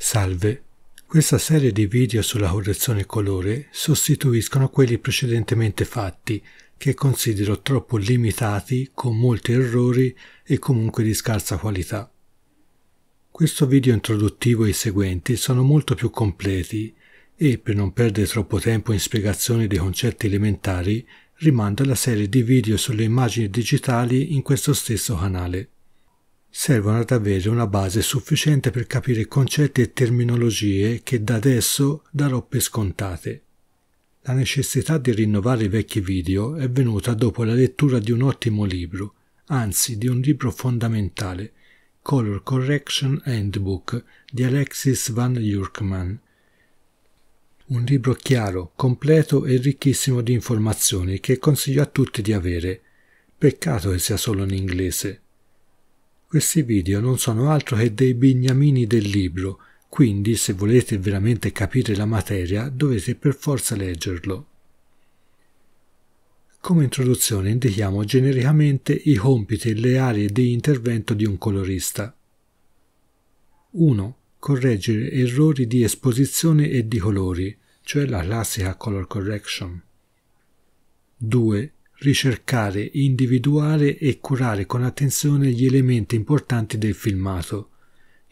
Salve, questa serie di video sulla correzione colore sostituiscono quelli precedentemente fatti che considero troppo limitati, con molti errori e comunque di scarsa qualità. Questo video introduttivo e i seguenti sono molto più completi e, per non perdere troppo tempo in spiegazioni dei concetti elementari, rimando alla serie di video sulle immagini digitali in questo stesso canale servono ad avere una base sufficiente per capire concetti e terminologie che da adesso darò per scontate. La necessità di rinnovare i vecchi video è venuta dopo la lettura di un ottimo libro, anzi di un libro fondamentale, Color Correction Handbook di Alexis van Jurkman. Un libro chiaro, completo e ricchissimo di informazioni che consiglio a tutti di avere. Peccato che sia solo in inglese. Questi video non sono altro che dei bignamini del libro, quindi se volete veramente capire la materia dovete per forza leggerlo. Come introduzione indichiamo genericamente i compiti e le aree di intervento di un colorista. 1. Correggere errori di esposizione e di colori, cioè la classica color correction. 2 ricercare, individuare e curare con attenzione gli elementi importanti del filmato.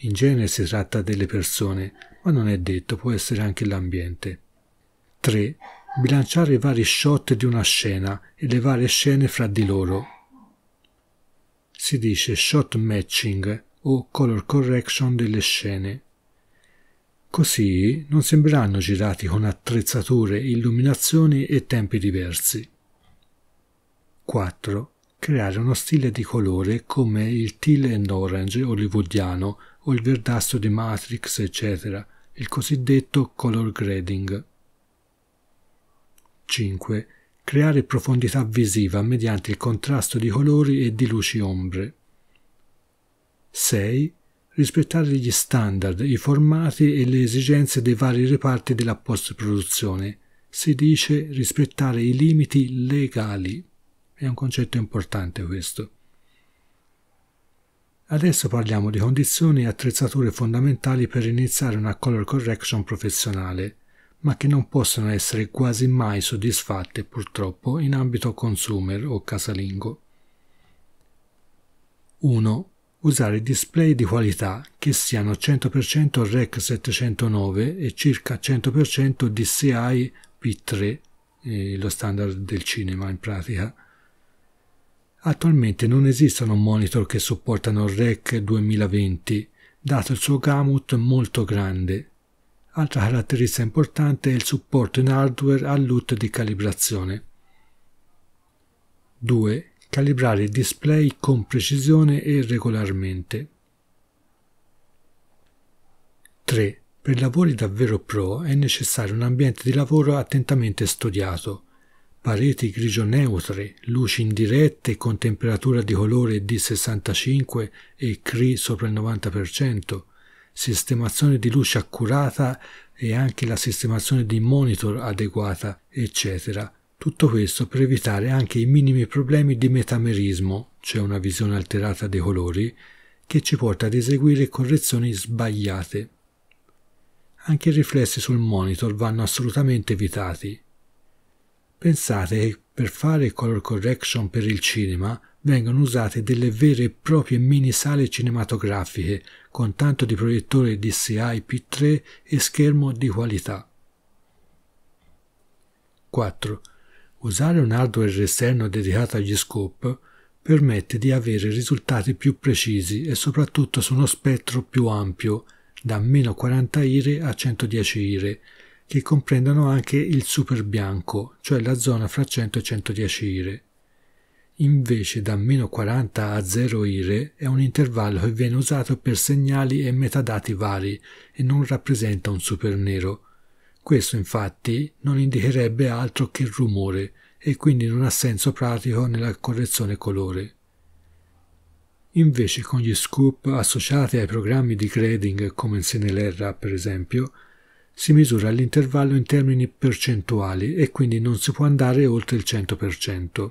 In genere si tratta delle persone, ma non è detto, può essere anche l'ambiente. 3. Bilanciare i vari shot di una scena e le varie scene fra di loro. Si dice shot matching o color correction delle scene. Così non sembreranno girati con attrezzature, illuminazioni e tempi diversi. 4. Creare uno stile di colore come il teal and orange hollywoodiano o il verdastro di Matrix, eccetera, il cosiddetto color grading. 5. Creare profondità visiva mediante il contrasto di colori e di luci ombre. 6. Rispettare gli standard, i formati e le esigenze dei vari reparti della post-produzione. Si dice rispettare i limiti legali. È un concetto importante questo. Adesso parliamo di condizioni e attrezzature fondamentali per iniziare una color correction professionale, ma che non possono essere quasi mai soddisfatte purtroppo in ambito consumer o casalingo. 1. Usare display di qualità che siano 100% REC 709 e circa 100% DCI P3, eh, lo standard del cinema in pratica. Attualmente non esistono monitor che supportano il REC 2020, dato il suo gamut molto grande. Altra caratteristica importante è il supporto in hardware all'UT di calibrazione. 2. Calibrare il display con precisione e regolarmente. 3. Per lavori davvero pro è necessario un ambiente di lavoro attentamente studiato pareti grigio neutre, luci indirette con temperatura di colore di 65 e CRI sopra il 90%, sistemazione di luce accurata e anche la sistemazione di monitor adeguata, eccetera. Tutto questo per evitare anche i minimi problemi di metamerismo, cioè una visione alterata dei colori, che ci porta ad eseguire correzioni sbagliate. Anche i riflessi sul monitor vanno assolutamente evitati, Pensate che per fare color correction per il cinema vengono usate delle vere e proprie mini sale cinematografiche con tanto di proiettore DCI P3 e schermo di qualità. 4. Usare un hardware esterno dedicato agli scope permette di avere risultati più precisi e soprattutto su uno spettro più ampio, da meno 40 IRE a 110 IRE, che comprendono anche il super bianco, cioè la zona fra 100 e 110 ire. Invece da meno 40 a 0 ire è un intervallo che viene usato per segnali e metadati vari e non rappresenta un super nero. Questo infatti non indicherebbe altro che rumore e quindi non ha senso pratico nella correzione colore. Invece con gli scoop associati ai programmi di grading come il CNLR per esempio, si misura l'intervallo in termini percentuali e quindi non si può andare oltre il 100%.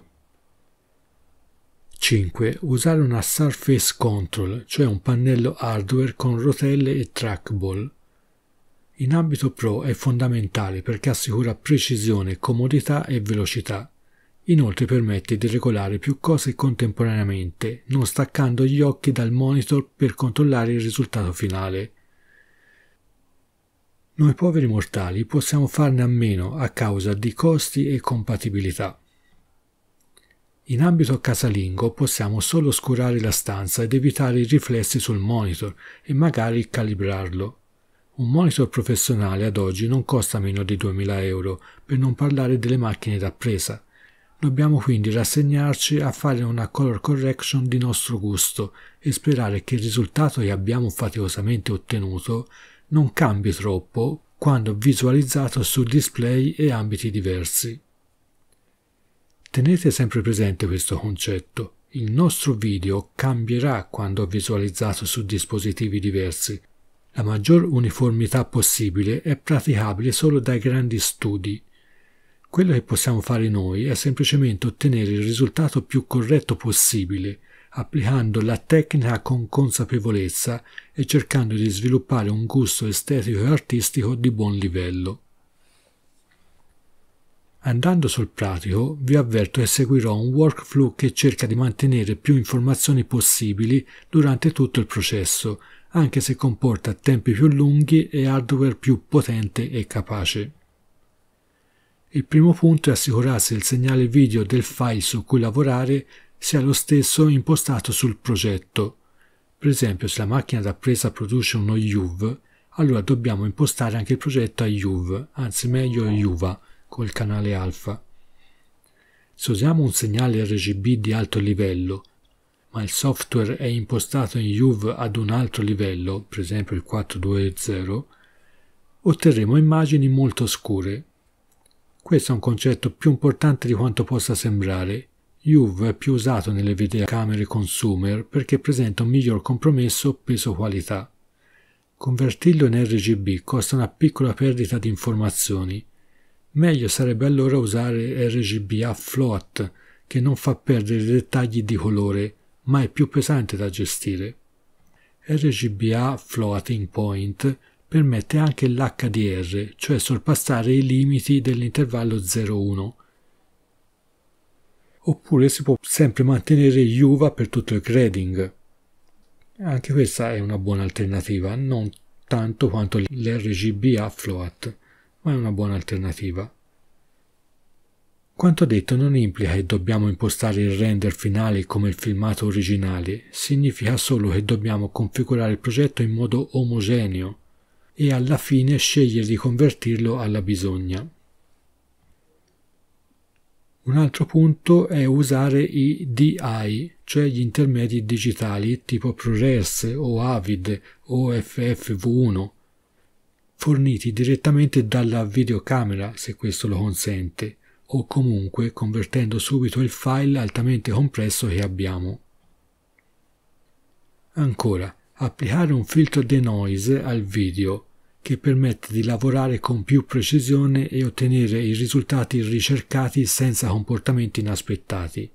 5. Usare una Surface Control, cioè un pannello hardware con rotelle e trackball. In ambito pro è fondamentale perché assicura precisione, comodità e velocità. Inoltre permette di regolare più cose contemporaneamente, non staccando gli occhi dal monitor per controllare il risultato finale. Noi poveri mortali possiamo farne a meno a causa di costi e compatibilità. In ambito casalingo possiamo solo oscurare la stanza ed evitare i riflessi sul monitor e magari calibrarlo. Un monitor professionale ad oggi non costa meno di 2000 euro, per non parlare delle macchine da presa. Dobbiamo quindi rassegnarci a fare una color correction di nostro gusto e sperare che il risultato che abbiamo faticosamente ottenuto non cambi troppo quando visualizzato su display e ambiti diversi. Tenete sempre presente questo concetto. Il nostro video cambierà quando visualizzato su dispositivi diversi. La maggior uniformità possibile è praticabile solo dai grandi studi. Quello che possiamo fare noi è semplicemente ottenere il risultato più corretto possibile – applicando la tecnica con consapevolezza e cercando di sviluppare un gusto estetico e artistico di buon livello. Andando sul pratico, vi avverto che seguirò un workflow che cerca di mantenere più informazioni possibili durante tutto il processo, anche se comporta tempi più lunghi e hardware più potente e capace. Il primo punto è assicurarsi il segnale video del file su cui lavorare sia lo stesso impostato sul progetto. Per esempio, se la macchina da presa produce uno UV, allora dobbiamo impostare anche il progetto a UV, anzi meglio IUVA, col canale alfa. Se usiamo un segnale RGB di alto livello, ma il software è impostato in UV ad un altro livello, per esempio il 420, otterremo immagini molto scure. Questo è un concetto più importante di quanto possa sembrare UV è più usato nelle videocamere consumer perché presenta un miglior compromesso peso-qualità. Convertirlo in RGB costa una piccola perdita di informazioni. Meglio sarebbe allora usare RGBA float, che non fa perdere i dettagli di colore, ma è più pesante da gestire. RGBA Floating Point permette anche l'HDR, cioè sorpassare i limiti dell'intervallo 0-1, oppure si può sempre mantenere Juva per tutto il grading. Anche questa è una buona alternativa, non tanto quanto l'RGBA float, ma è una buona alternativa. Quanto detto non implica che dobbiamo impostare il render finale come il filmato originale, significa solo che dobbiamo configurare il progetto in modo omogeneo e alla fine scegliere di convertirlo alla bisogna. Un altro punto è usare i DI, cioè gli intermedi digitali tipo ProRes o Avid o FFV1, forniti direttamente dalla videocamera se questo lo consente, o comunque convertendo subito il file altamente compresso che abbiamo. Ancora, applicare un filtro denoise al video che permette di lavorare con più precisione e ottenere i risultati ricercati senza comportamenti inaspettati.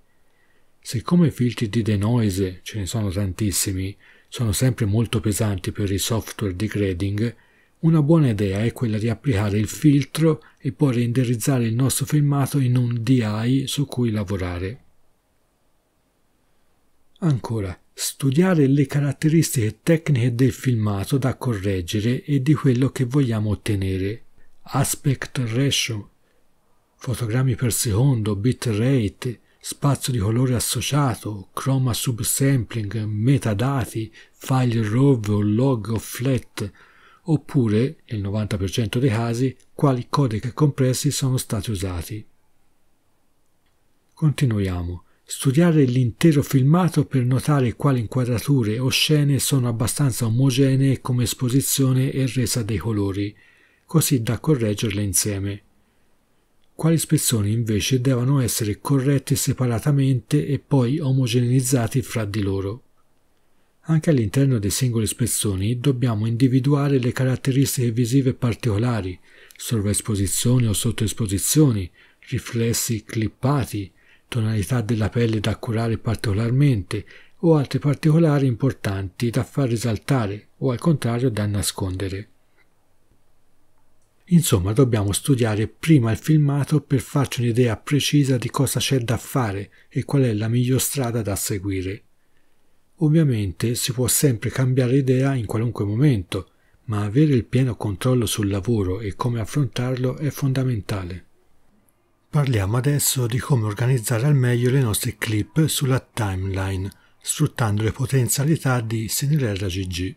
Siccome i filtri di denoise ce ne sono tantissimi, sono sempre molto pesanti per il software di grading, una buona idea è quella di applicare il filtro e poi renderizzare il nostro filmato in un DI su cui lavorare. Ancora, studiare le caratteristiche tecniche del filmato da correggere e di quello che vogliamo ottenere. Aspect ratio, fotogrammi per secondo, bitrate, spazio di colore associato, chroma subsampling, metadati, file RAW o log o flat, oppure, nel 90% dei casi, quali codec compressi sono stati usati. Continuiamo. Studiare l'intero filmato per notare quali inquadrature o scene sono abbastanza omogenee come esposizione e resa dei colori, così da correggerle insieme. Quali spezzoni invece devono essere corretti separatamente e poi omogeneizzati fra di loro. Anche all'interno dei singoli spezzoni dobbiamo individuare le caratteristiche visive particolari, sovraesposizioni o sottoesposizioni, riflessi clippati, tonalità della pelle da curare particolarmente o altri particolari importanti da far risaltare o al contrario da nascondere. Insomma, dobbiamo studiare prima il filmato per farci un'idea precisa di cosa c'è da fare e qual è la miglior strada da seguire. Ovviamente si può sempre cambiare idea in qualunque momento, ma avere il pieno controllo sul lavoro e come affrontarlo è fondamentale. Parliamo adesso di come organizzare al meglio le nostre clip sulla timeline, sfruttando le potenzialità di SenilRGG.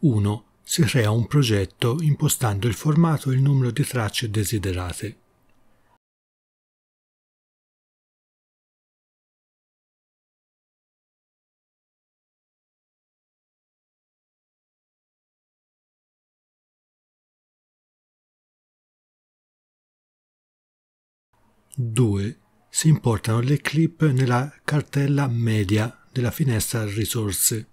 1. Si crea un progetto impostando il formato e il numero di tracce desiderate. 2. Si importano le clip nella cartella media della finestra risorse.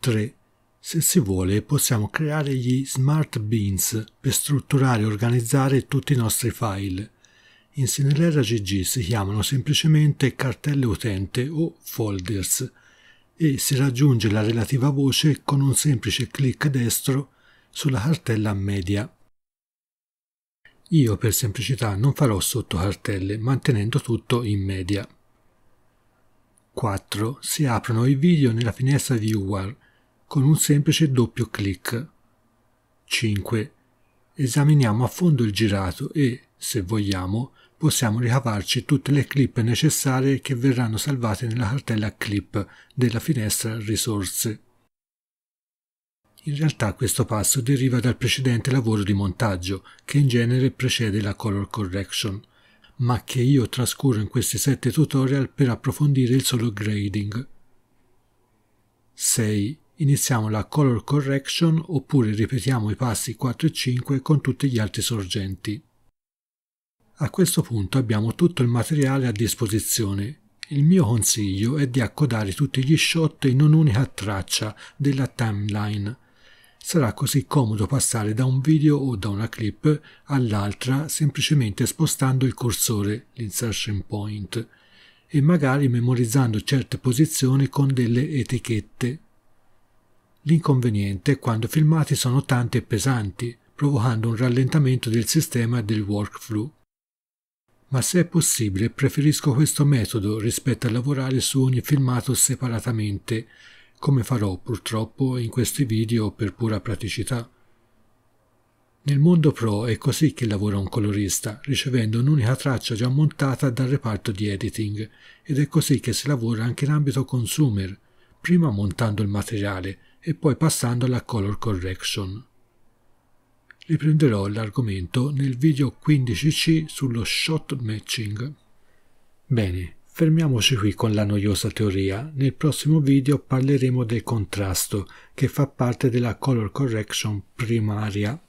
3. Se si vuole possiamo creare gli smart beans per strutturare e organizzare tutti i nostri file. In Sinelera GG si chiamano semplicemente cartelle utente o folders e si raggiunge la relativa voce con un semplice clic destro sulla cartella media. Io per semplicità non farò sottocartelle mantenendo tutto in media. 4. Si aprono i video nella finestra viewer con un semplice doppio clic. 5. Esaminiamo a fondo il girato e, se vogliamo, possiamo ricavarci tutte le clip necessarie che verranno salvate nella cartella clip della finestra risorse. In realtà questo passo deriva dal precedente lavoro di montaggio, che in genere precede la color correction, ma che io trascuro in questi 7 tutorial per approfondire il solo grading. 6 iniziamo la color correction oppure ripetiamo i passi 4 e 5 con tutti gli altri sorgenti. A questo punto abbiamo tutto il materiale a disposizione. Il mio consiglio è di accodare tutti gli shot in un'unica traccia della timeline. Sarà così comodo passare da un video o da una clip all'altra semplicemente spostando il cursore, l'insertion point, e magari memorizzando certe posizioni con delle etichette. L'inconveniente è quando i filmati sono tanti e pesanti, provocando un rallentamento del sistema e del workflow. Ma se è possibile preferisco questo metodo rispetto a lavorare su ogni filmato separatamente, come farò purtroppo in questi video per pura praticità. Nel mondo pro è così che lavora un colorista, ricevendo un'unica traccia già montata dal reparto di editing, ed è così che si lavora anche in ambito consumer, prima montando il materiale, e poi passando alla color correction. Riprenderò l'argomento nel video 15C sullo shot matching. Bene, fermiamoci qui con la noiosa teoria. Nel prossimo video parleremo del contrasto, che fa parte della color correction primaria.